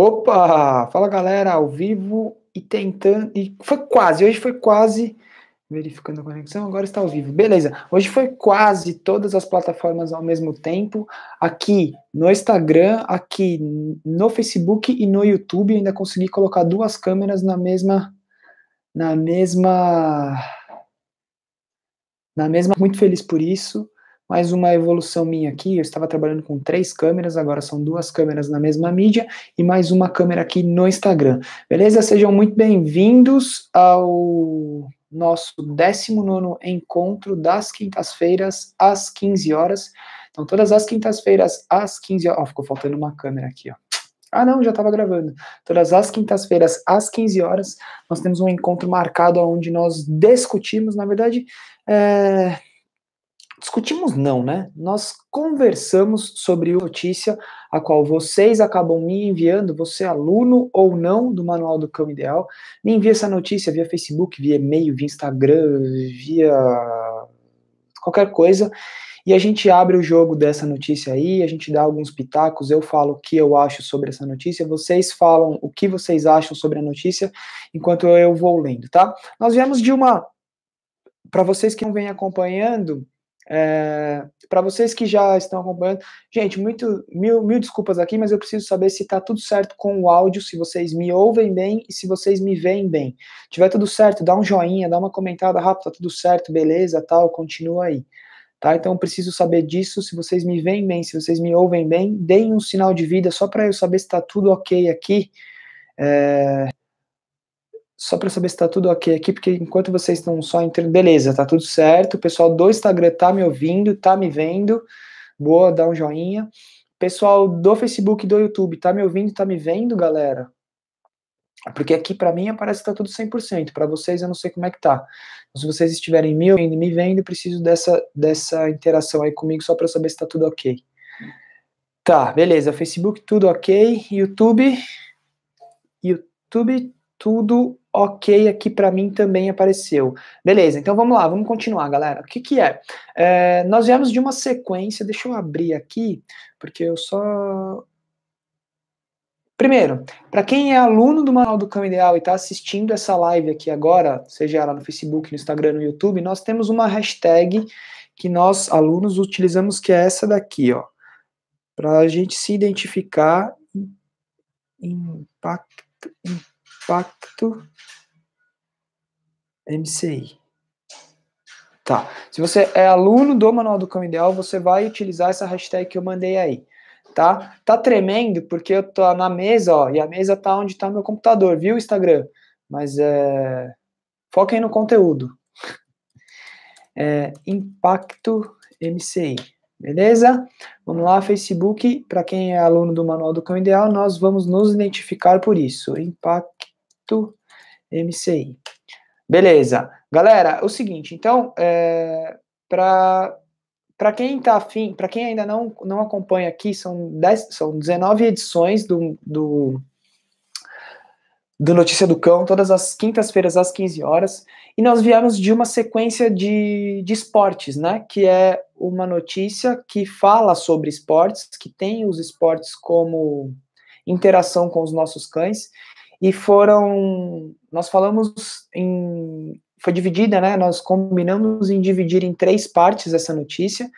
Opa! Fala galera, ao vivo e tentando. E foi quase, hoje foi quase. Verificando a conexão, agora está ao vivo. Beleza, hoje foi quase todas as plataformas ao mesmo tempo, aqui no Instagram, aqui no Facebook e no YouTube. Ainda consegui colocar duas câmeras na mesma. Na mesma. Na mesma. Muito feliz por isso mais uma evolução minha aqui. Eu estava trabalhando com três câmeras, agora são duas câmeras na mesma mídia e mais uma câmera aqui no Instagram. Beleza? Sejam muito bem-vindos ao nosso 19 encontro das quintas-feiras às 15 horas. Então, todas as quintas-feiras às 15 horas. oh, ficou faltando uma câmera aqui, ó. Ah, não, já estava gravando. Todas as quintas-feiras, às 15 horas, nós temos um encontro marcado onde nós discutimos, na verdade, é, discutimos não, né? Nós conversamos sobre notícia a qual vocês acabam me enviando, você é aluno ou não do Manual do Cão Ideal, me envia essa notícia via Facebook, via e-mail, via Instagram, via qualquer coisa, e a gente abre o jogo dessa notícia aí, a gente dá alguns pitacos, eu falo o que eu acho sobre essa notícia, vocês falam o que vocês acham sobre a notícia, enquanto eu vou lendo, tá? Nós viemos de uma para vocês que não vêm acompanhando, é, para vocês que já estão acompanhando, gente, muito mil, mil desculpas aqui, mas eu preciso saber se está tudo certo com o áudio, se vocês me ouvem bem e se vocês me veem bem. Se tiver tudo certo, dá um joinha, dá uma comentada rápida, tá tudo certo, beleza, tal, continua aí. Tá? Então eu preciso saber disso, se vocês me veem bem, se vocês me ouvem bem, deem um sinal de vida só para eu saber se está tudo ok aqui. É, só para saber se está tudo ok aqui, porque enquanto vocês estão só entrando, beleza, tá tudo certo. O pessoal do Instagram tá me ouvindo, tá me vendo. Boa, dá um joinha. Pessoal do Facebook e do YouTube, tá me ouvindo, tá me vendo, galera? Porque aqui para mim parece que tá tudo 100%, para vocês eu não sei como é que tá. Então, se vocês estiverem me ouvindo, me vendo, preciso dessa dessa interação aí comigo só para saber se tá tudo OK. Tá, beleza. Facebook tudo OK, YouTube YouTube tudo ok aqui para mim também apareceu. Beleza, então vamos lá, vamos continuar, galera. O que, que é? é? Nós viemos de uma sequência, deixa eu abrir aqui, porque eu só. Primeiro, para quem é aluno do Manual do Cão Ideal e está assistindo essa live aqui agora, seja ela no Facebook, no Instagram, no YouTube, nós temos uma hashtag que nós, alunos, utilizamos, que é essa daqui, ó. Para a gente se identificar, impacto, impacto MCI. Tá. Se você é aluno do Manual do Cão Ideal, você vai utilizar essa hashtag que eu mandei aí. Tá? Tá tremendo porque eu tô na mesa, ó, e a mesa tá onde tá meu computador, viu, Instagram? Mas é... foquem no conteúdo. É, impacto MCI. Beleza? Vamos lá, Facebook. Para quem é aluno do Manual do Cão Ideal, nós vamos nos identificar por isso. Impacto MCI. Beleza. Galera, é o seguinte, então, é, para para quem tá afim, para quem ainda não, não acompanha aqui, são, dez são 19 edições do, do, do Notícia do Cão, todas as quintas-feiras às 15 horas. E nós viemos de uma sequência de, de esportes, né? Que é uma notícia que fala sobre esportes, que tem os esportes como interação com os nossos cães e foram. Nós falamos em. Foi dividida, né? Nós combinamos em dividir em três partes essa notícia.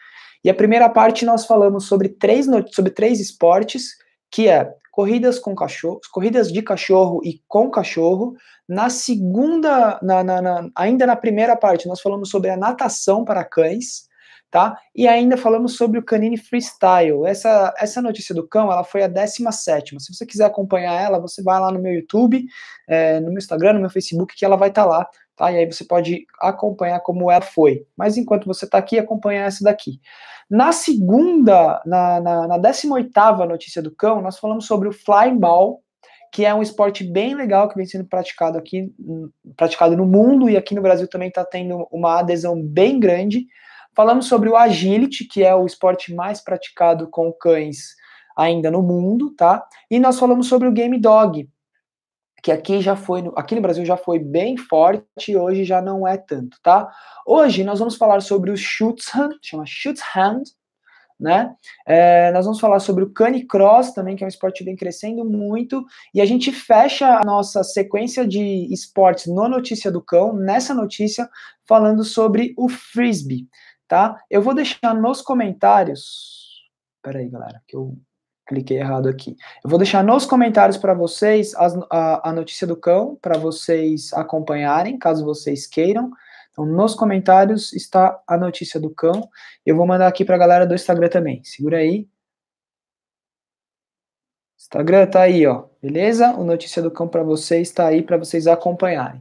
E a primeira parte nós falamos sobre três, sobre três esportes, que é corridas com cachorro, corridas de cachorro e com cachorro. Na segunda, na, na, na, ainda na primeira parte, nós falamos sobre a natação para cães tá? E ainda falamos sobre o Canine Freestyle. Essa, essa notícia do cão, ela foi a 17 Se você quiser acompanhar ela, você vai lá no meu YouTube, é, no meu Instagram, no meu Facebook, que ela vai estar tá lá, tá? E aí você pode acompanhar como ela foi. Mas enquanto você está aqui, acompanha essa daqui. Na segunda, na, na, na 18 notícia do cão, nós falamos sobre o Flying Ball, que é um esporte bem legal que vem sendo praticado aqui, hum, praticado no mundo e aqui no Brasil também está tendo uma adesão bem grande. Falamos sobre o agility, que é o esporte mais praticado com cães ainda no mundo, tá? E nós falamos sobre o game dog, que aqui já foi, aqui no Brasil já foi bem forte, hoje já não é tanto, tá? Hoje nós vamos falar sobre o Schutzhund, chama Schutzhund, né? É, nós vamos falar sobre o canicross também, que é um esporte que vem crescendo muito, e a gente fecha a nossa sequência de esportes no Notícia do Cão, nessa notícia, falando sobre o frisbee, tá? Eu vou deixar nos comentários. Peraí, galera, que eu cliquei errado aqui. Eu vou deixar nos comentários para vocês a, a, a, notícia do cão, para vocês acompanharem, caso vocês queiram. Então, nos comentários está a notícia do cão. Eu vou mandar aqui para a galera do Instagram também. Segura aí. Instagram tá aí, ó. Beleza? O notícia do cão para vocês está aí para vocês acompanharem.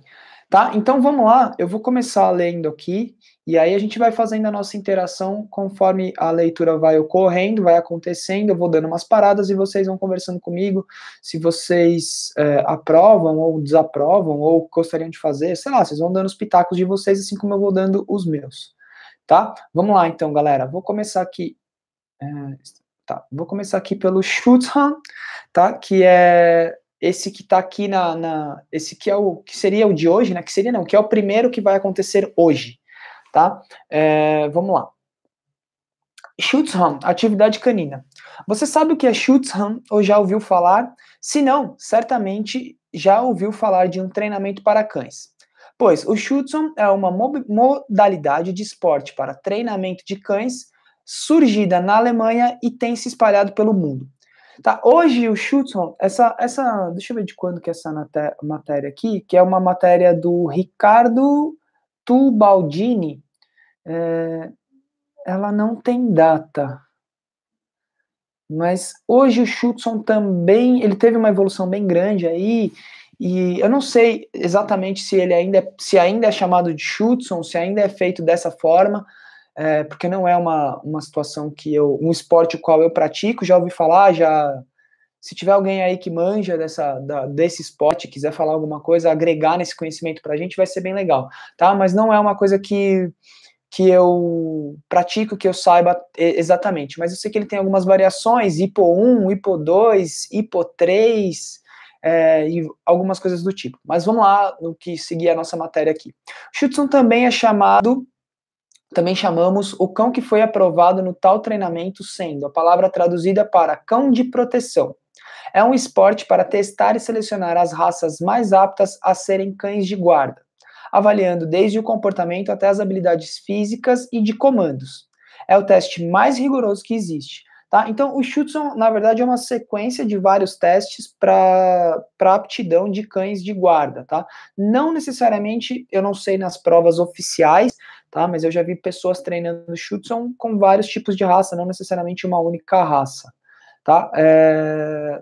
Tá? Então vamos lá, eu vou começar lendo aqui e aí a gente vai fazendo a nossa interação conforme a leitura vai ocorrendo, vai acontecendo, eu vou dando umas paradas e vocês vão conversando comigo se vocês é, aprovam ou desaprovam ou gostariam de fazer, sei lá, vocês vão dando os pitacos de vocês assim como eu vou dando os meus, tá? Vamos lá então, galera, vou começar aqui. É, tá, vou começar aqui pelo Schutzhan, tá? Que é esse que está aqui na, na, esse que é o que seria o de hoje, né? Que seria não, que é o primeiro que vai acontecer hoje tá? É, vamos lá. Schutzhorn, atividade canina. Você sabe o que é Schutzhorn ou já ouviu falar? Se não, certamente já ouviu falar de um treinamento para cães. Pois o Schutzhorn é uma modalidade de esporte para treinamento de cães surgida na Alemanha e tem se espalhado pelo mundo. Tá, hoje o Schutzhorn, essa, essa, deixa eu ver de quando que é essa matéria aqui, que é uma matéria do Ricardo Tubaldini, é, ela não tem data. Mas hoje o Schutson também, ele teve uma evolução bem grande aí, e eu não sei exatamente se ele ainda, é, se ainda é chamado de Schutson, se ainda é feito dessa forma, é, porque não é uma, uma situação que eu, um esporte qual eu pratico, já ouvi falar, já se tiver alguém aí que manja dessa, da, desse esporte, quiser falar alguma coisa, agregar nesse conhecimento para a gente, vai ser bem legal, tá? Mas não é uma coisa que, que eu pratico, que eu saiba exatamente. Mas eu sei que ele tem algumas variações, hipo 1, hipo 2, hipo 3, é, e algumas coisas do tipo. Mas vamos lá no que seguir a nossa matéria aqui. Schutzon também é chamado, também chamamos o cão que foi aprovado no tal treinamento, sendo a palavra traduzida para cão de proteção. É um esporte para testar e selecionar as raças mais aptas a serem cães de guarda, avaliando desde o comportamento até as habilidades físicas e de comandos. É o teste mais rigoroso que existe. Tá? Então, o Schutzon, na verdade, é uma sequência de vários testes para aptidão de cães de guarda. Tá? Não necessariamente, eu não sei nas provas oficiais, tá? mas eu já vi pessoas treinando Schutzon com vários tipos de raça, não necessariamente uma única raça. Tá? É,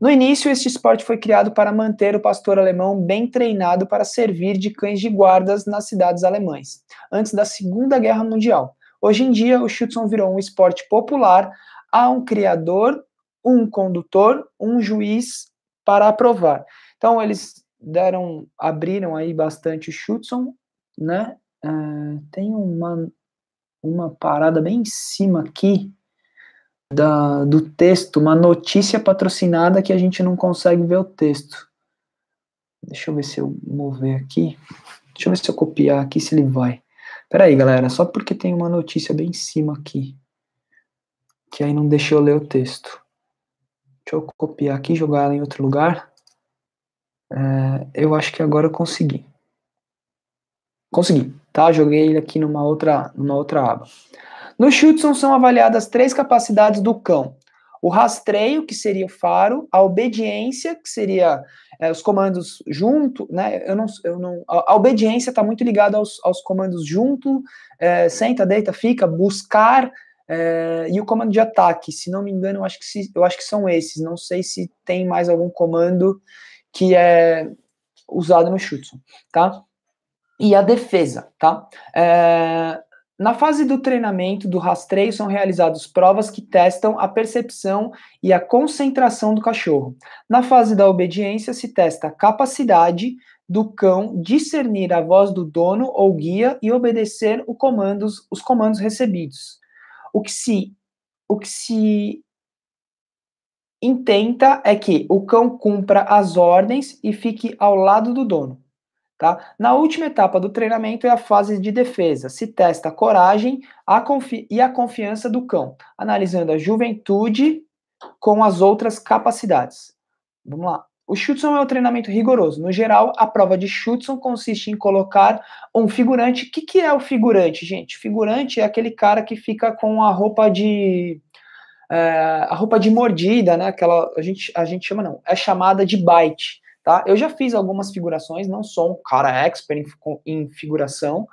no início, este esporte foi criado para manter o pastor alemão bem treinado para servir de cães de guardas nas cidades alemães, antes da Segunda Guerra Mundial. Hoje em dia, o Schutzon virou um esporte popular. Há um criador, um condutor, um juiz para aprovar. Então, eles deram, abriram aí bastante o Schutzon, né? Uh, tem uma, uma parada bem em cima aqui da, do texto, uma notícia patrocinada que a gente não consegue ver o texto. Deixa eu ver se eu mover aqui. Deixa eu ver se eu copiar aqui, se ele vai. Pera aí, galera, só porque tem uma notícia bem em cima aqui. Que aí não deixa eu ler o texto. Deixa eu copiar aqui, jogar ela em outro lugar. É, eu acho que agora eu consegui. Consegui, tá? Joguei ele aqui numa outra, numa outra aba. No Schutzon são avaliadas três capacidades do cão: o rastreio, que seria o faro, a obediência, que seria é, os comandos junto, né? Eu não, eu não, a, a obediência está muito ligada aos, aos comandos junto, é, senta, deita, fica, buscar. É, e o comando de ataque, se não me engano, eu acho, que se, eu acho que são esses. Não sei se tem mais algum comando que é usado no Schutzon, tá? E a defesa, tá? É, na fase do treinamento, do rastreio, são realizadas provas que testam a percepção e a concentração do cachorro. Na fase da obediência, se testa a capacidade do cão discernir a voz do dono ou guia e obedecer comandos, os comandos recebidos. O que se, o que se intenta é que o cão cumpra as ordens e fique ao lado do dono. Tá? Na última etapa do treinamento é a fase de defesa. Se testa a coragem a confi e a confiança do cão, analisando a juventude com as outras capacidades. Vamos lá. O Schutzon é um treinamento rigoroso. No geral, a prova de Schutzon consiste em colocar um figurante. O que, que é o figurante, gente? figurante é aquele cara que fica com a roupa de. É, a roupa de mordida, né? Aquela. A gente, a gente chama, não. É chamada de bite tá? Eu já fiz algumas figurações, não sou um cara expert em, em figuração,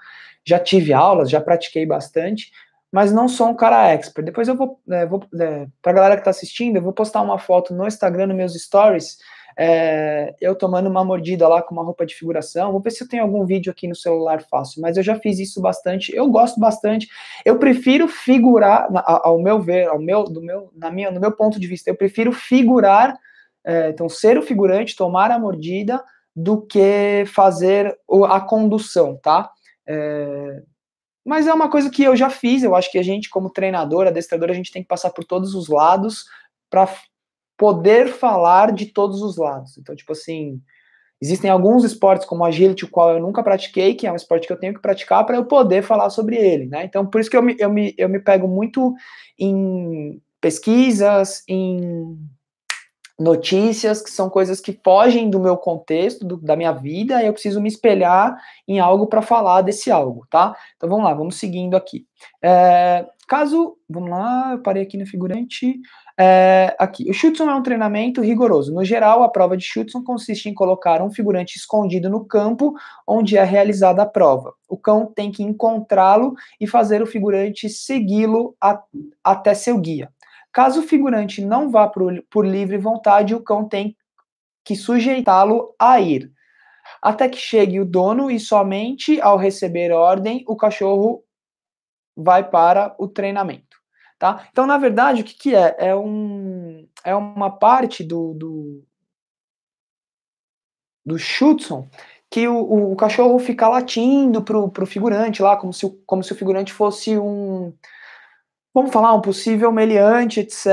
já tive aulas, já pratiquei bastante, mas não sou um cara expert. Depois eu vou, é, vou é, né, para a galera que está assistindo, eu vou postar uma foto no Instagram, nos meus stories, é, eu tomando uma mordida lá com uma roupa de figuração. Vou ver se eu tenho algum vídeo aqui no celular fácil, mas eu já fiz isso bastante, eu gosto bastante. Eu prefiro figurar, ao meu ver, ao meu, do meu, na minha, no meu ponto de vista, eu prefiro figurar é, então, ser o figurante, tomar a mordida, do que fazer a condução, tá? É, mas é uma coisa que eu já fiz, eu acho que a gente, como treinador, adestrador, a gente tem que passar por todos os lados para poder falar de todos os lados. Então, tipo assim, Existem alguns esportes, como agility, o qual eu nunca pratiquei, que é um esporte que eu tenho que praticar para eu poder falar sobre ele, né? Então, por isso que eu me, eu me, eu me pego muito em pesquisas, em notícias que são coisas que fogem do meu contexto, do, da minha vida, e eu preciso me espelhar em algo para falar desse algo, tá? Então vamos lá, vamos seguindo aqui. É, caso, vamos lá, eu parei aqui no figurante. É, aqui, o não é um treinamento rigoroso. No geral, a prova de Schutzon consiste em colocar um figurante escondido no campo onde é realizada a prova. O cão tem que encontrá-lo e fazer o figurante segui-lo até seu guia. Caso o figurante não vá por, por livre vontade, o cão tem que sujeitá-lo a ir. Até que chegue o dono e somente ao receber ordem, o cachorro vai para o treinamento. Tá? Então, na verdade, o que, que é? É, um, é uma parte do, do, do Schutzon que o, o cachorro fica latindo pro, pro figurante lá, como se, como se o figurante fosse um, vamos falar, um possível meliante, etc.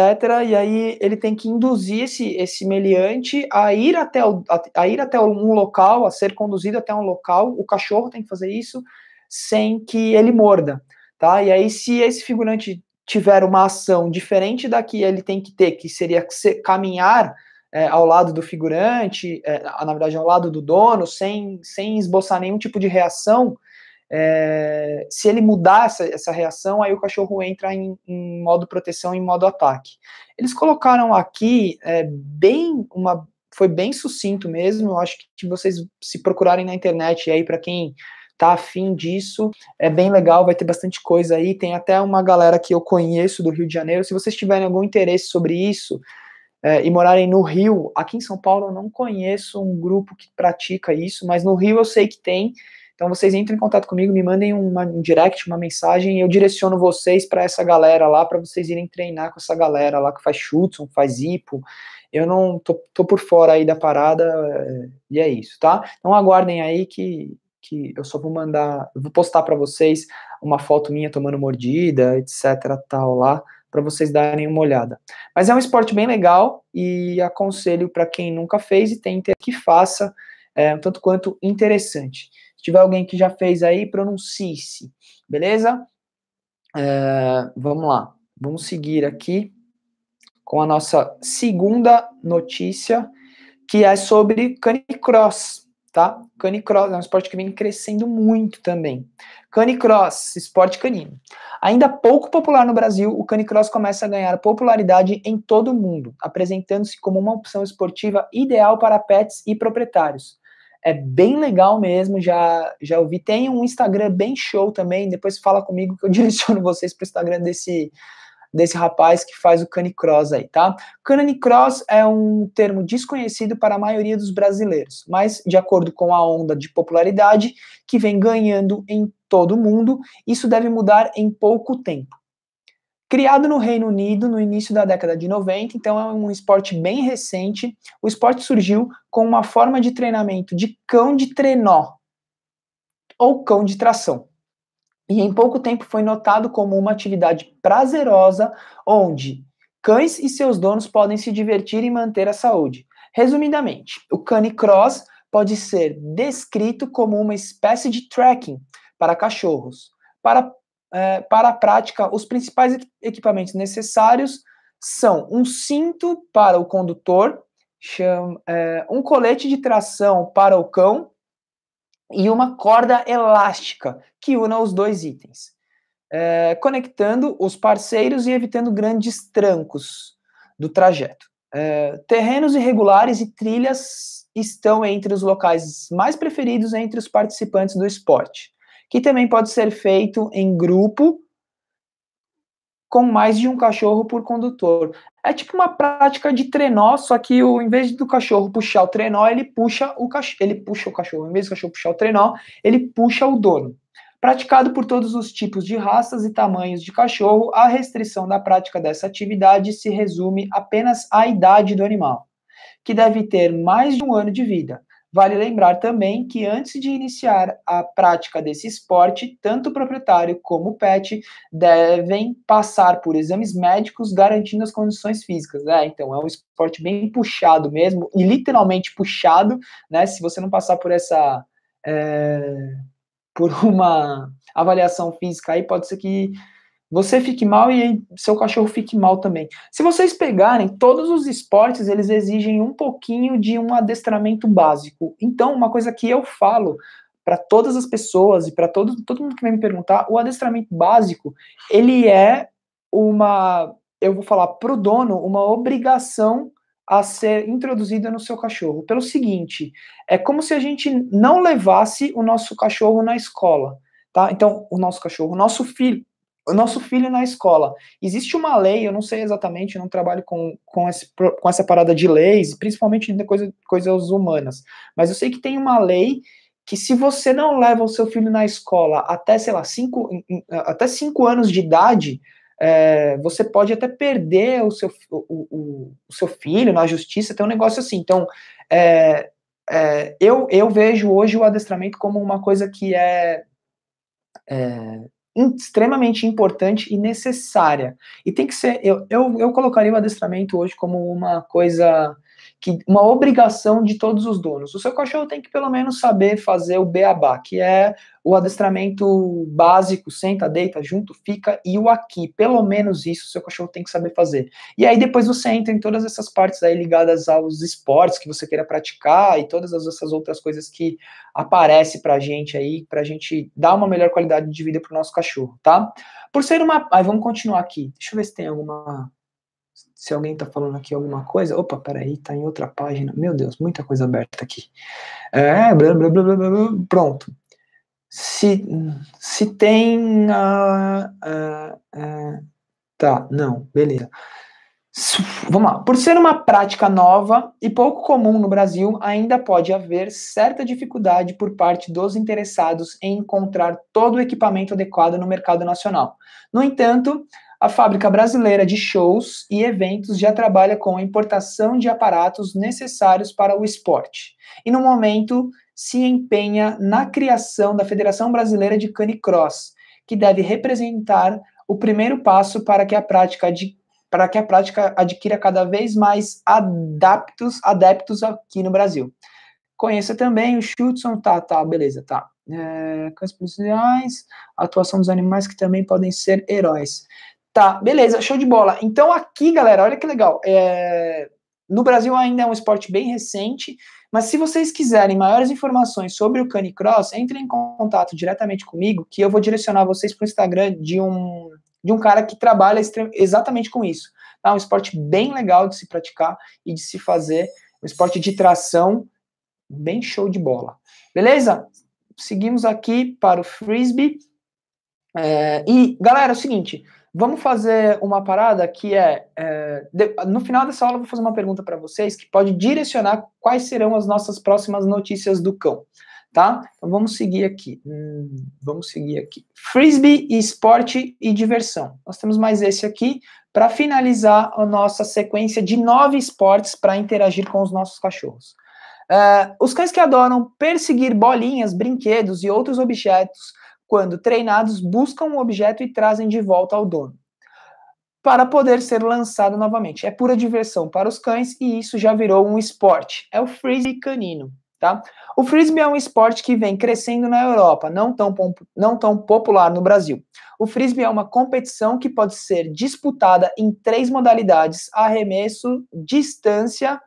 E aí ele tem que induzir esse, esse meliante a ir, até o, a, a, ir até um local, a ser conduzido até um local. O cachorro tem que fazer isso sem que ele morda, tá? E aí, se esse figurante tiver uma ação diferente da que ele tem que ter, que seria caminhar é, ao lado do figurante, é, na verdade, ao lado do dono, sem, sem esboçar nenhum tipo de reação, é, se ele mudar essa, essa, reação, aí o cachorro entra em, em, modo proteção, em modo ataque. Eles colocaram aqui é, bem uma, foi bem sucinto mesmo. Eu acho que vocês se procurarem na internet aí para quem tá afim disso, é bem legal, vai ter bastante coisa aí. Tem até uma galera que eu conheço do Rio de Janeiro. Se vocês tiverem algum interesse sobre isso, é, e morarem no Rio, aqui em São Paulo eu não conheço um grupo que pratica isso, mas no Rio eu sei que tem. Então vocês entrem em contato comigo, me mandem uma, um direct, uma mensagem, eu direciono vocês para essa galera lá, para vocês irem treinar com essa galera lá que faz chutes, faz hipo. Eu não tô, tô por fora aí da parada e é isso, tá? Então aguardem aí que, que eu só vou mandar, vou postar para vocês uma foto minha tomando mordida, etc, tal lá, para vocês darem uma olhada. Mas é um esporte bem legal e aconselho para quem nunca fez e tem que faça, é, tanto quanto interessante. Se tiver alguém que já fez aí, pronuncie-se, beleza? É, vamos lá, vamos seguir aqui com a nossa segunda notícia, que é sobre canicross, tá? Canicross é um esporte que vem crescendo muito também. Canicross, esporte canino. Ainda pouco popular no Brasil, o canicross começa a ganhar popularidade em todo o mundo, apresentando-se como uma opção esportiva ideal para pets e proprietários. É bem legal mesmo, já já ouvi. Tem um Instagram bem show também, depois fala comigo que eu direciono vocês para o Instagram desse desse rapaz que faz o canicross aí, tá? Canicross é um termo desconhecido para a maioria dos brasileiros, mas de acordo com a onda de popularidade que vem ganhando em todo mundo, isso deve mudar em pouco tempo. Criado no Reino Unido no início da década de 90, então é um esporte bem recente. O esporte surgiu com uma forma de treinamento de cão de trenó ou cão de tração. E em pouco tempo foi notado como uma atividade prazerosa onde cães e seus donos podem se divertir e manter a saúde. Resumidamente, o canicross pode ser descrito como uma espécie de trekking para cachorros. Para é, para a prática, os principais equipamentos necessários são um cinto para o condutor, chama, é, um colete de tração para o cão e uma corda elástica que una os dois itens, é, conectando os parceiros e evitando grandes trancos do trajeto. É, terrenos irregulares e trilhas estão entre os locais mais preferidos entre os participantes do esporte que também pode ser feito em grupo com mais de um cachorro por condutor. É tipo uma prática de trenó, só que o, em vez do cachorro puxar o trenó, ele puxa o cachorro, ele puxa o cachorro, em vez do cachorro puxar o trenó, ele puxa o dono. Praticado por todos os tipos de raças e tamanhos de cachorro, a restrição da prática dessa atividade se resume apenas à idade do animal, que deve ter mais de um ano de vida. Vale lembrar também que antes de iniciar a prática desse esporte, tanto o proprietário como o pet devem passar por exames médicos garantindo as condições físicas, né? Então é um esporte bem puxado mesmo, e literalmente puxado, né? Se você não passar por essa. É, por uma avaliação física aí, pode ser que você fique mal e seu cachorro fique mal também. Se vocês pegarem, todos os esportes eles exigem um pouquinho de um adestramento básico. Então, uma coisa que eu falo para todas as pessoas e para todo, todo mundo que vem me perguntar, o adestramento básico, ele é uma, eu vou falar para o dono, uma obrigação a ser introduzida no seu cachorro. Pelo seguinte, é como se a gente não levasse o nosso cachorro na escola, tá? Então, o nosso cachorro, o nosso filho, o nosso filho na escola. Existe uma lei, eu não sei exatamente, eu não trabalho com, com, esse, com essa parada de leis, principalmente de coisa, coisas humanas, mas eu sei que tem uma lei que se você não leva o seu filho na escola até, sei lá, cinco, até cinco anos de idade, é, você pode até perder o seu, o, o, o, seu filho na justiça, tem um negócio assim. Então, é, é, eu, eu vejo hoje o adestramento como uma coisa que é, é extremamente importante e necessária. E tem que ser, eu, eu, eu colocaria o adestramento hoje como uma coisa que uma obrigação de todos os donos. O seu cachorro tem que pelo menos saber fazer o beabá, que é o adestramento básico, senta, deita, junto, fica e o aqui. Pelo menos isso o seu cachorro tem que saber fazer. E aí depois você entra em todas essas partes aí ligadas aos esportes que você queira praticar e todas essas outras coisas que aparece pra gente aí, pra gente dar uma melhor qualidade de vida pro nosso cachorro, tá? Por ser uma, aí vamos continuar aqui. Deixa eu ver se tem alguma se alguém está falando aqui alguma coisa, opa, peraí, está em outra página. Meu Deus, muita coisa aberta aqui. É, blá, blá, blá, blá, pronto. Se, se tem. tá, não, beleza. Vamos lá. Por ser uma prática nova e pouco comum no Brasil, ainda pode haver certa dificuldade por parte dos interessados em encontrar todo o equipamento adequado no mercado nacional. No entanto, a fábrica brasileira de shows e eventos já trabalha com a importação de aparatos necessários para o esporte. E no momento se empenha na criação da Federação Brasileira de Canicross, que deve representar o primeiro passo para que a prática de para que a prática adquira cada vez mais adeptos aqui no Brasil. Conheça também o Schutson, tá, tá, beleza, tá. É, cães policiais, atuação dos animais que também podem ser heróis. Tá, beleza, show de bola. Então aqui, galera, olha que legal. É... No Brasil ainda é um esporte bem recente, mas se vocês quiserem maiores informações sobre o Canicross, entrem em contato diretamente comigo, que eu vou direcionar vocês para o Instagram de um, de um cara que trabalha exatamente com isso. É um esporte bem legal de se praticar e de se fazer, um esporte de tração, bem show de bola. Beleza? Seguimos aqui para o frisbee. É, e, galera, é o seguinte, Vamos fazer uma parada que é, é de, no final dessa aula eu vou fazer uma pergunta para vocês que pode direcionar quais serão as nossas próximas notícias do cão, tá? Então vamos seguir aqui, hum, vamos seguir aqui. Frisbee, esporte e diversão. Nós temos mais esse aqui para finalizar a nossa sequência de nove esportes para interagir com os nossos cachorros. Uh, os cães que adoram perseguir bolinhas, brinquedos e outros objetos quando treinados, buscam um objeto e trazem de volta ao dono, para poder ser lançado novamente. É pura diversão para os cães e isso já virou um esporte. É o frisbee canino. Tá? O frisbee é um esporte que vem crescendo na Europa, não tão, não tão popular no Brasil. O frisbee é uma competição que pode ser disputada em três modalidades: arremesso, distância,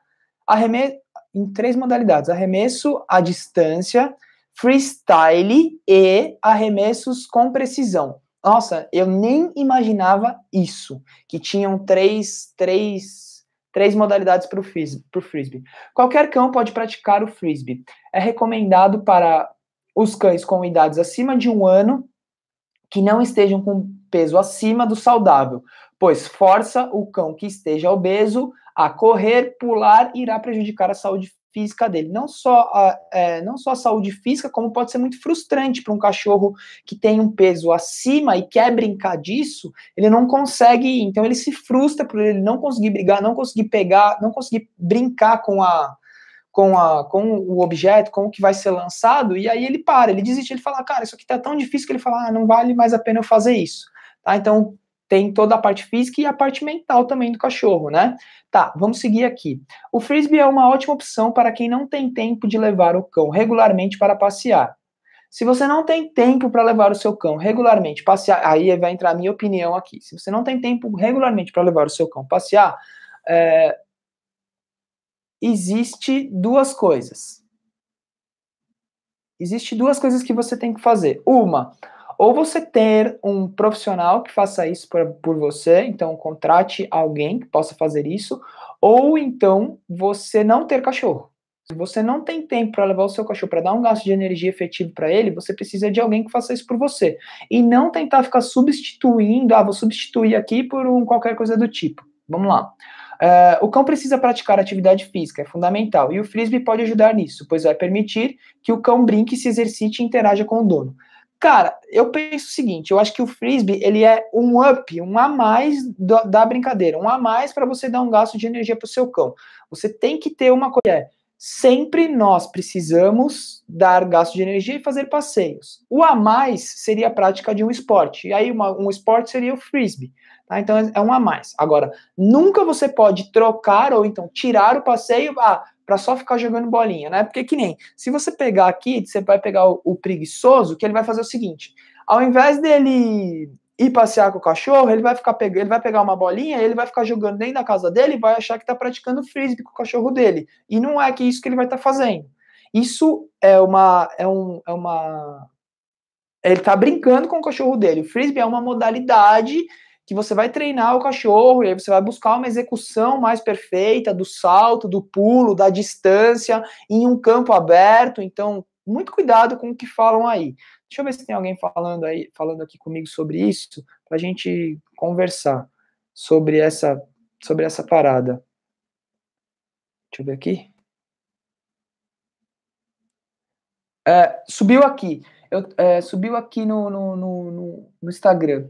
arreme em três modalidades: arremesso a distância freestyle e arremessos com precisão. Nossa, eu nem imaginava isso, que tinham três, três, três modalidades para o frisbee, frisbee. Qualquer cão pode praticar o frisbee. É recomendado para os cães com idades acima de um ano que não estejam com peso acima do saudável, pois força o cão que esteja obeso a correr, pular, irá prejudicar a saúde física dele. Não só a, é, não só a saúde física, como pode ser muito frustrante para um cachorro que tem um peso acima e quer brincar disso, ele não consegue, então ele se frustra por ele não conseguir brigar, não conseguir pegar, não conseguir brincar com a com, a, com o objeto, com o que vai ser lançado, e aí ele para, ele desiste, ele fala, cara, isso aqui tá tão difícil que ele fala, ah, não vale mais a pena eu fazer isso. Tá? Então, tem toda a parte física e a parte mental também do cachorro, né? Tá, vamos seguir aqui. O frisbee é uma ótima opção para quem não tem tempo de levar o cão regularmente para passear. Se você não tem tempo para levar o seu cão regularmente passear, aí vai entrar a minha opinião aqui. Se você não tem tempo regularmente para levar o seu cão passear, é, existe duas coisas. Existe duas coisas que você tem que fazer. Uma, ou você ter um profissional que faça isso por, por você, então contrate alguém que possa fazer isso, ou então você não ter cachorro. Se você não tem tempo para levar o seu cachorro para dar um gasto de energia efetivo para ele, você precisa de alguém que faça isso por você. E não tentar ficar substituindo, ah, vou substituir aqui por um qualquer coisa do tipo. Vamos lá. Uh, o cão precisa praticar atividade física, é fundamental, e o frisbee pode ajudar nisso, pois vai permitir que o cão brinque, se exercite e interaja com o dono. Cara, eu penso o seguinte, eu acho que o frisbee, ele é um up, um a mais do, da brincadeira, um a mais para você dar um gasto de energia para o seu cão. Você tem que ter uma coisa, é, sempre nós precisamos dar gasto de energia e fazer passeios. O a mais seria a prática de um esporte, e aí uma, um esporte seria o frisbee. Tá? Então é um a mais. Agora, nunca você pode trocar ou então tirar o passeio, ah, para só ficar jogando bolinha, né? Porque que nem, se você pegar aqui, você vai pegar o, o preguiçoso, que ele vai fazer o seguinte, ao invés dele ir passear com o cachorro, ele vai ficar pegando, ele vai pegar uma bolinha, ele vai ficar jogando dentro da casa dele vai achar que está praticando frisbee com o cachorro dele. E não é que isso que ele vai estar tá fazendo. Isso é uma é um é uma ele está brincando com o cachorro dele. O frisbee é uma modalidade que você vai treinar o cachorro e aí você vai buscar uma execução mais perfeita do salto, do pulo, da distância em um campo aberto. Então, muito cuidado com o que falam aí. Deixa eu ver se tem alguém falando aí, falando aqui comigo sobre isso, para a gente conversar sobre essa sobre essa parada. Deixa eu ver aqui. É, subiu aqui. Eu, é, subiu aqui no, no, no, no Instagram.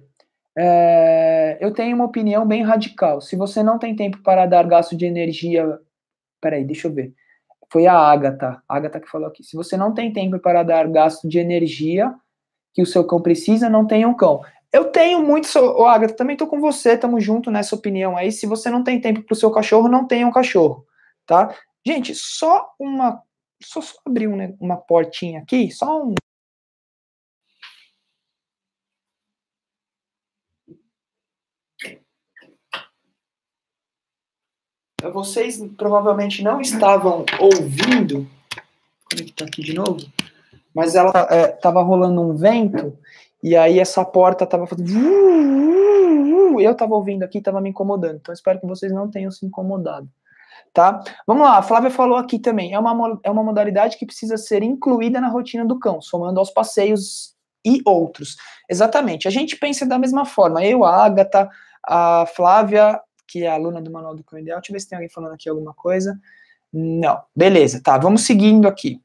É, eu tenho uma opinião bem radical. Se você não tem tempo para dar gasto de energia. Peraí, deixa eu ver. Foi a Agatha, a Agatha que falou aqui. Se você não tem tempo para dar gasto de energia que o seu cão precisa, não tenha um cão. Eu tenho muito, oh, Agatha, também estou com você, estamos junto nessa opinião aí. Se você não tem tempo para o seu cachorro, não tenha um cachorro, tá? Gente, só uma, só, só abrir um, né, uma portinha aqui, só um vocês provavelmente não estavam ouvindo. Como é que tá aqui de novo? Mas ela é, tava rolando um vento e aí essa porta tava fazendo. Eu tava ouvindo aqui, tava me incomodando. Então espero que vocês não tenham se incomodado. Tá? Vamos lá, a Flávia falou aqui também. É uma, é uma modalidade que precisa ser incluída na rotina do cão, somando aos passeios e outros. Exatamente. A gente pensa da mesma forma. Eu, a Agatha, a Flávia, que é aluna do Manual do Cão Ideal. Deixa eu ver se tem alguém falando aqui alguma coisa. Não. Beleza, tá. Vamos seguindo aqui.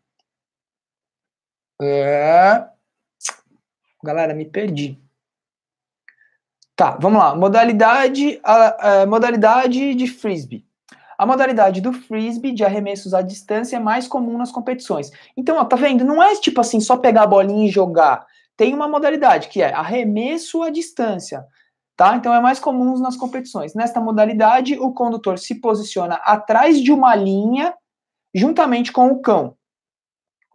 É... Galera, me perdi. Tá, vamos lá. Modalidade, a, a, é, modalidade de frisbee. A modalidade do frisbee de arremessos à distância é mais comum nas competições. Então, ó, tá vendo? Não é tipo assim só pegar a bolinha e jogar. Tem uma modalidade que é arremesso à distância. Tá? Então é mais comum nas competições. Nesta modalidade, o condutor se posiciona atrás de uma linha juntamente com o cão.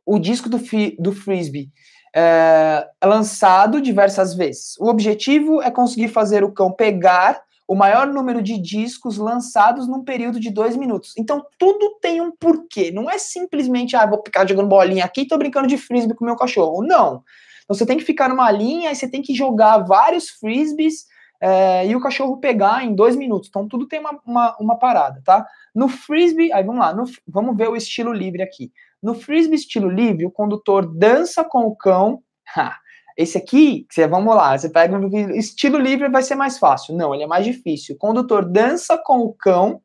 O disco do, do frisbee é, é lançado diversas vezes. O objetivo é conseguir fazer o cão pegar o maior número de discos lançados num período de dois minutos. Então tudo tem um porquê. Não é simplesmente, ah, vou ficar jogando bolinha aqui e tô brincando de frisbee com meu cachorro. Não. Então, você tem que ficar numa linha e você tem que jogar vários frisbees é, e o cachorro pegar em dois minutos. Então, tudo tem uma, uma, uma, parada, tá? No frisbee, aí vamos lá, no, vamos ver o estilo livre aqui. No frisbee estilo livre, o condutor dança com o cão. Ha, esse aqui, você, vamos lá, você pega o estilo livre, vai ser mais fácil. Não, ele é mais difícil. O condutor dança com o cão,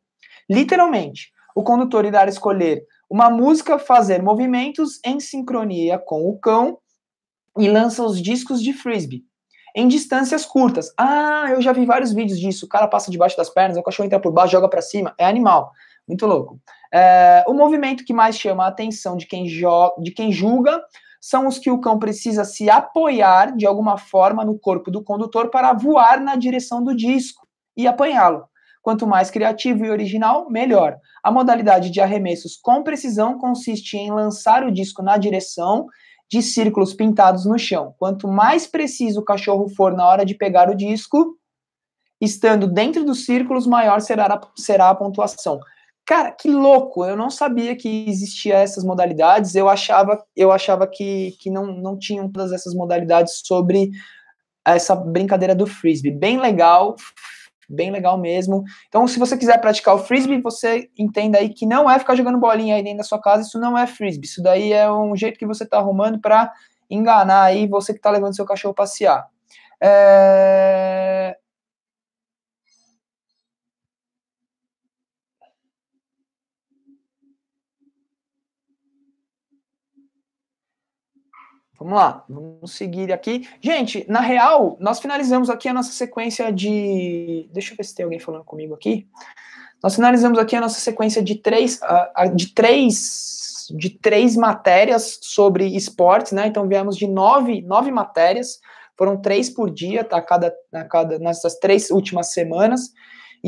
literalmente. O condutor irá escolher uma música, fazer movimentos em sincronia com o cão e lança os discos de frisbee em distâncias curtas. Ah, eu já vi vários vídeos disso. O cara passa debaixo das pernas, o cachorro entra por baixo, joga para cima. É animal. Muito louco. É, o movimento que mais chama a atenção de quem, de quem julga são os que o cão precisa se apoiar de alguma forma no corpo do condutor para voar na direção do disco e apanhá-lo. Quanto mais criativo e original, melhor. A modalidade de arremessos com precisão consiste em lançar o disco na direção de círculos pintados no chão. Quanto mais preciso o cachorro for na hora de pegar o disco, estando dentro dos círculos, maior será a, será a pontuação. Cara, que louco! Eu não sabia que existia essas modalidades. Eu achava, eu achava que, que não, não tinham todas essas modalidades sobre essa brincadeira do frisbee. Bem legal, bem legal mesmo. Então, se você quiser praticar o frisbee, você entenda aí que não é ficar jogando bolinha aí dentro da sua casa, isso não é frisbee. Isso daí é um jeito que você está arrumando para enganar aí você que está levando seu cachorro passear. É... Vamos lá, vamos seguir aqui. Gente, na real, nós finalizamos aqui a nossa sequência de. Deixa eu ver se tem alguém falando comigo aqui. Nós finalizamos aqui a nossa sequência de três, de três, de três matérias sobre esportes, né? Então viemos de nove, nove matérias, foram três por dia, tá? A cada, a né, cada, nessas três últimas semanas.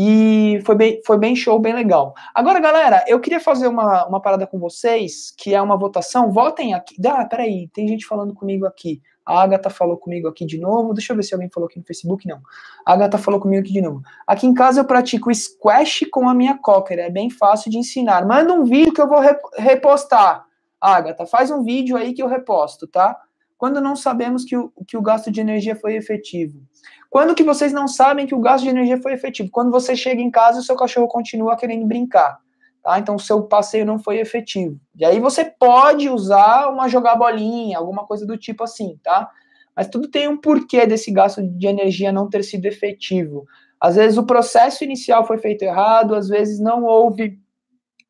E foi bem, foi bem show, bem legal. Agora, galera, eu queria fazer uma, uma parada com vocês, que é uma votação. Votem aqui. Ah, peraí, tem gente falando comigo aqui. A Agatha falou comigo aqui de novo. Deixa eu ver se alguém falou aqui no Facebook, não. A Agatha falou comigo aqui de novo. Aqui em casa eu pratico squash com a minha cocker. É bem fácil de ensinar. Manda um vídeo que eu vou repostar. Agatha, faz um vídeo aí que eu reposto, tá? Quando não sabemos que o, que o gasto de energia foi efetivo. Quando que vocês não sabem que o gasto de energia foi efetivo? Quando você chega em casa e o seu cachorro continua querendo brincar. Tá? Então, o seu passeio não foi efetivo. E aí você pode usar uma jogar bolinha, alguma coisa do tipo assim, tá? Mas tudo tem um porquê desse gasto de energia não ter sido efetivo. Às vezes o processo inicial foi feito errado, às vezes não houve.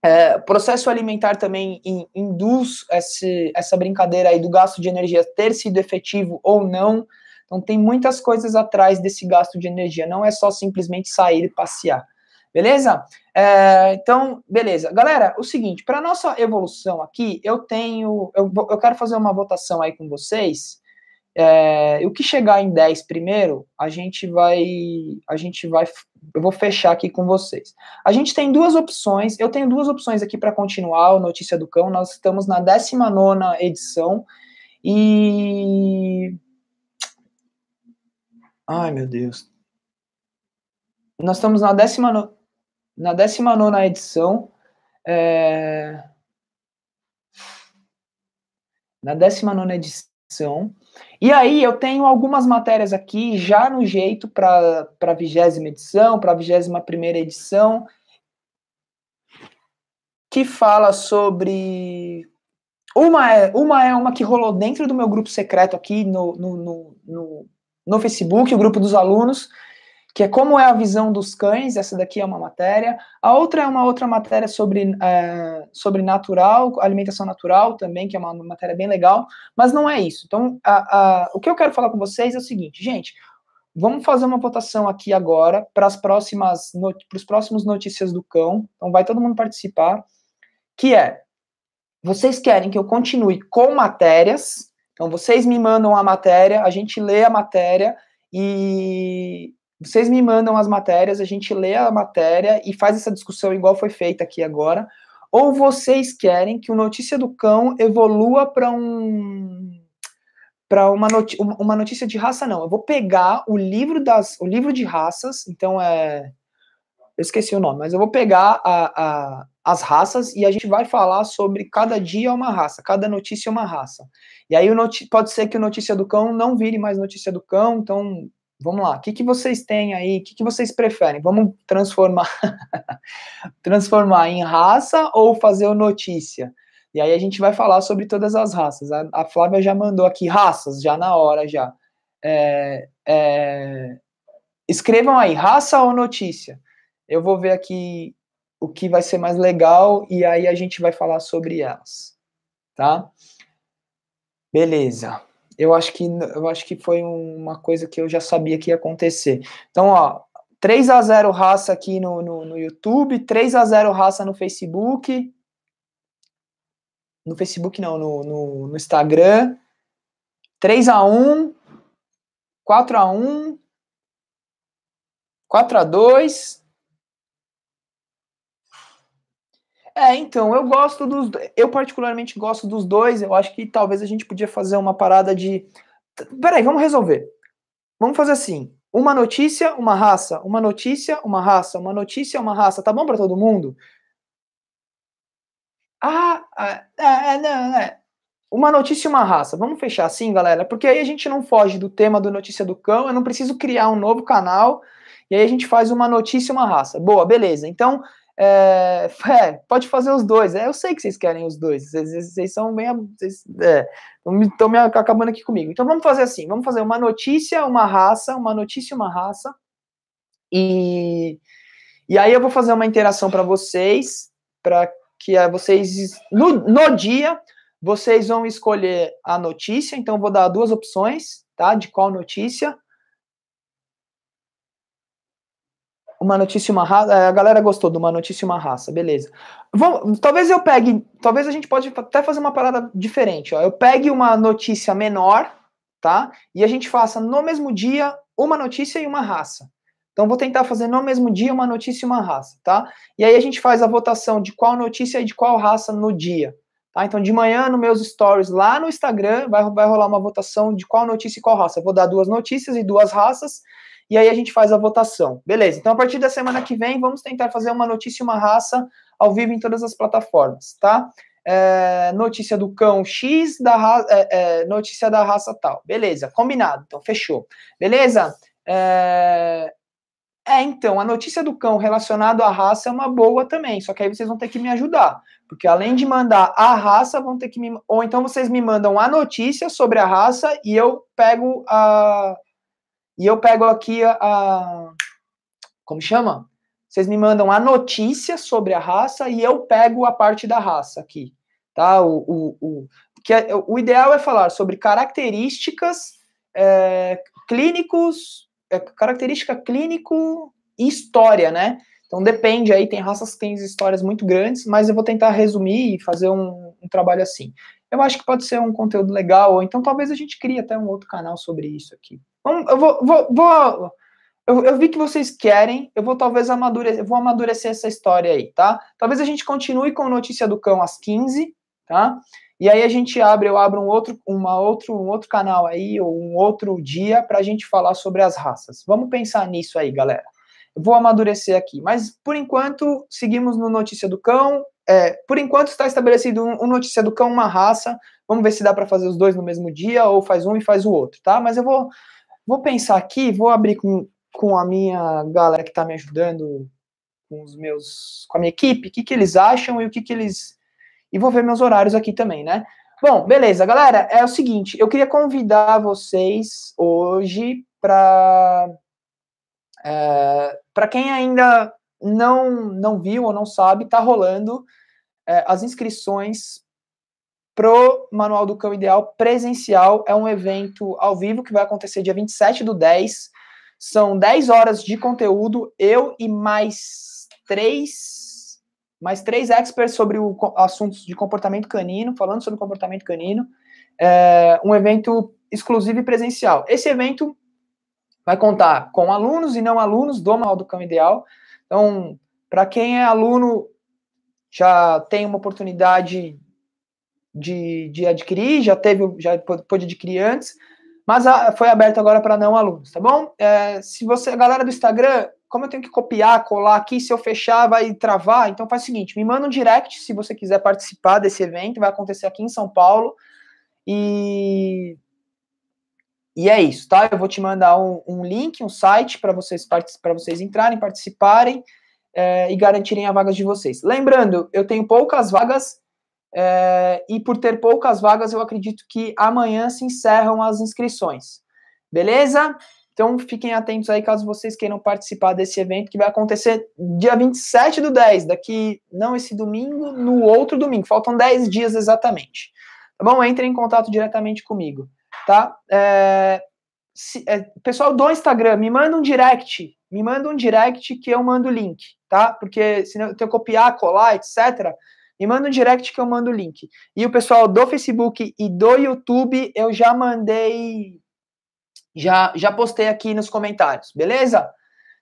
É, processo alimentar também induz esse, essa brincadeira aí do gasto de energia ter sido efetivo ou não. Então tem muitas coisas atrás desse gasto de energia, não é só simplesmente sair e passear. Beleza? É, então, beleza. Galera, o seguinte, para nossa evolução aqui, eu tenho. Eu, eu, quero fazer uma votação aí com vocês. É, o que chegar em 10 primeiro, a gente vai. A gente vai. Eu vou fechar aqui com vocês. A gente tem duas opções. Eu tenho duas opções aqui para continuar o Notícia do Cão. Nós estamos na 19 edição. E Ai, meu Deus. Nós estamos na décima, no... na décima nona edição. É... Na décima nona edição. E aí eu tenho algumas matérias aqui já no jeito para a vigésima edição, para a vigésima primeira edição, que fala sobre uma é, uma é uma que rolou dentro do meu grupo secreto aqui no, no, no, no no Facebook, o grupo dos alunos, que é como é a visão dos cães, essa daqui é uma matéria. A outra é uma outra matéria sobre, é, sobre natural, alimentação natural também, que é uma matéria bem legal, mas não é isso. Então, a, a, o que eu quero falar com vocês é o seguinte, gente, vamos fazer uma votação aqui agora para as próximas para os próximos notícias do cão. Então vai todo mundo participar, que é vocês querem que eu continue com matérias então, vocês me mandam a matéria, a gente lê a matéria e vocês me mandam as matérias, a gente lê a matéria e faz essa discussão igual foi feita aqui agora. Ou vocês querem que o Notícia do Cão evolua para um para uma, noti uma notícia de raça não. Eu vou pegar o livro das o livro de raças, então é eu esqueci o nome, mas eu vou pegar a, a as raças e a gente vai falar sobre cada dia uma raça, cada notícia uma raça. E aí pode ser que o Notícia do Cão não vire mais Notícia do Cão, então vamos lá. O que, que vocês têm aí? O que, que vocês preferem? Vamos transformar transformar em raça ou fazer o notícia? E aí a gente vai falar sobre todas as raças. A, a Flávia já mandou aqui raças, já na hora já. É, é, escrevam aí, raça ou notícia? Eu vou ver aqui o que vai ser mais legal e aí a gente vai falar sobre elas, tá? Beleza. Eu acho que eu acho que foi uma coisa que eu já sabia que ia acontecer. Então, ó, 3 a 0 raça aqui no, no, no YouTube, 3 a 0 raça no Facebook. No Facebook não, no, no, no Instagram. 3 a 1 4 a 1 4 a 2 É, então, eu gosto dos. Eu particularmente gosto dos dois. Eu acho que talvez a gente podia fazer uma parada de. Peraí, vamos resolver. Vamos fazer assim: uma notícia, uma raça, uma notícia, uma raça, uma notícia, uma raça. Tá bom para todo mundo? Ah, ah é, é, é, uma notícia e uma raça. Vamos fechar assim, galera, porque aí a gente não foge do tema do Notícia do Cão. Eu não preciso criar um novo canal. E aí a gente faz uma notícia e uma raça. Boa, beleza. Então, é, é, pode fazer os dois. É, eu sei que vocês querem os dois. Vocês, vocês são bem. Estão é, acabando aqui comigo. Então vamos fazer assim: vamos fazer uma notícia, uma raça, uma notícia, uma raça. E, e aí eu vou fazer uma interação para vocês, para que é, vocês, no, no dia, vocês vão escolher a notícia. Então vou dar duas opções, tá? De qual notícia. uma notícia e uma raça. É, a galera gostou de uma notícia e uma raça, beleza. vou talvez eu pegue. Talvez a gente pode até fazer uma parada diferente. Ó. Eu pegue uma notícia menor, tá? E a gente faça no mesmo dia uma notícia e uma raça. Então vou tentar fazer no mesmo dia uma notícia e uma raça, tá? E aí a gente faz a votação de qual notícia e de qual raça no dia. Tá? Então de manhã, nos meus stories lá no Instagram, vai, vai rolar uma votação de qual notícia e qual raça. Eu vou dar duas notícias e duas raças e aí a gente faz a votação. Beleza, então a partir da semana que vem, vamos tentar fazer uma notícia e uma raça ao vivo em todas as plataformas, tá? É, notícia do cão X, da ra, é, é, notícia da raça tal. Beleza, combinado, então fechou. Beleza? É, é, então, a notícia do cão relacionado à raça é uma boa também, só que aí vocês vão ter que me ajudar, porque além de mandar a raça, vão ter que me ou então vocês me mandam a notícia sobre a raça e eu pego a e eu pego aqui a, a como chama? Vocês me mandam a notícia sobre a raça e eu pego a parte da raça aqui, tá? O, o, o que é, o ideal é falar sobre características é, clínicos, é, característica clínico e história, né? Então depende aí, tem raças que têm histórias muito grandes, mas eu vou tentar resumir e fazer um, um, trabalho assim. Eu acho que pode ser um conteúdo legal, ou então talvez a gente crie até um outro canal sobre isso aqui. Vamos, eu vou. vou, vou eu, eu, vi que vocês querem, eu vou talvez amadurecer, vou amadurecer essa história aí, tá? Talvez a gente continue com Notícia do Cão às 15, tá? E aí a gente abre, eu abro um outro, uma outro, um outro canal aí, ou um outro dia, para a gente falar sobre as raças. Vamos pensar nisso aí, galera. Eu vou amadurecer aqui. Mas, por enquanto, seguimos no Notícia do Cão. É, por enquanto está estabelecido um, um Notícia do Cão, uma raça. Vamos ver se dá para fazer os dois no mesmo dia, ou faz um e faz o outro, tá? Mas eu vou Vou pensar aqui, vou abrir com, com a minha galera que está me ajudando, com os meus, com a minha equipe, o que, que eles acham e o que, que eles. E vou ver meus horários aqui também, né? Bom, beleza, galera. É o seguinte, eu queria convidar vocês hoje para é, para quem ainda não não viu ou não sabe, tá rolando é, as inscrições pro Manual do Cão Ideal presencial. É um evento ao vivo que vai acontecer dia 27 do 10. São 10 horas de conteúdo, eu e mais três, mais três experts sobre o assuntos de comportamento canino, falando sobre comportamento canino. É, um evento exclusivo e presencial. Esse evento vai contar com alunos e não alunos do Manual do Cão Ideal. Então, para quem é aluno, já tem uma oportunidade de, de adquirir, já teve, já pôde adquirir antes, mas a, foi aberto agora para não alunos, tá bom? É, se você, a galera do Instagram, como eu tenho que copiar, colar aqui, se eu fechar vai travar, então faz o seguinte, me manda um direct se você quiser participar desse evento, vai acontecer aqui em São Paulo, e e é isso, tá? Eu vou te mandar um, um link, um site para vocês para vocês entrarem, participarem é, e garantirem a vaga de vocês. Lembrando, eu tenho poucas vagas é, e por ter poucas vagas, eu acredito que amanhã se encerram as inscrições. Beleza? Então fiquem atentos aí caso vocês queiram participar desse evento que vai acontecer dia 27 do 10, daqui não esse domingo, no outro domingo. Faltam 10 dias exatamente. Tá bom? Entrem em contato diretamente comigo, tá? É, se, é, pessoal do Instagram, me manda um direct, me manda um direct que eu mando o link, tá? Porque se eu copiar, colar, etc., me manda um direct que eu mando o link. E o pessoal do Facebook e do YouTube, eu já mandei, já, já postei aqui nos comentários, beleza?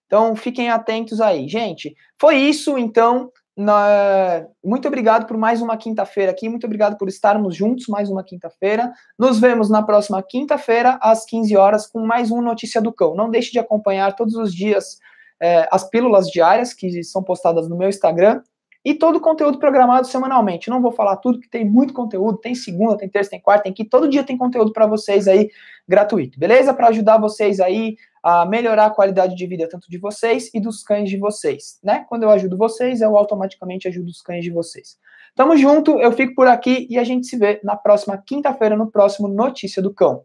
Então fiquem atentos aí. Gente, foi isso então. Na... Muito obrigado por mais uma quinta-feira aqui. Muito obrigado por estarmos juntos mais uma quinta-feira. Nos vemos na próxima quinta-feira, às 15 horas, com mais um Notícia do Cão. Não deixe de acompanhar todos os dias é, as pílulas diárias que são postadas no meu Instagram e todo o conteúdo programado semanalmente. Não vou falar tudo, que tem muito conteúdo. Tem segunda, tem terça, tem quarta, tem quinta. Todo dia tem conteúdo para vocês aí, gratuito. Beleza? Para ajudar vocês aí a melhorar a qualidade de vida tanto de vocês e dos cães de vocês, né? Quando eu ajudo vocês, eu automaticamente ajudo os cães de vocês. Tamo junto, eu fico por aqui e a gente se vê na próxima quinta-feira no próximo Notícia do Cão.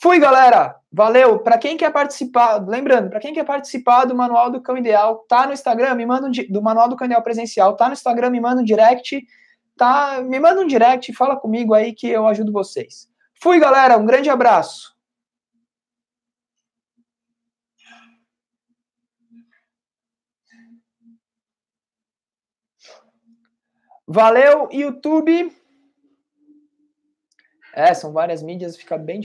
Fui, galera! Valeu! Para quem quer participar, lembrando, para quem quer participar do Manual do Cão Ideal, tá no Instagram, me manda um di... do Manual do Cão Ideal presencial, tá no Instagram, me manda um direct, tá? Me manda um direct, fala comigo aí que eu ajudo vocês. Fui, galera, um grande abraço. Valeu, YouTube. É, são várias mídias, fica bem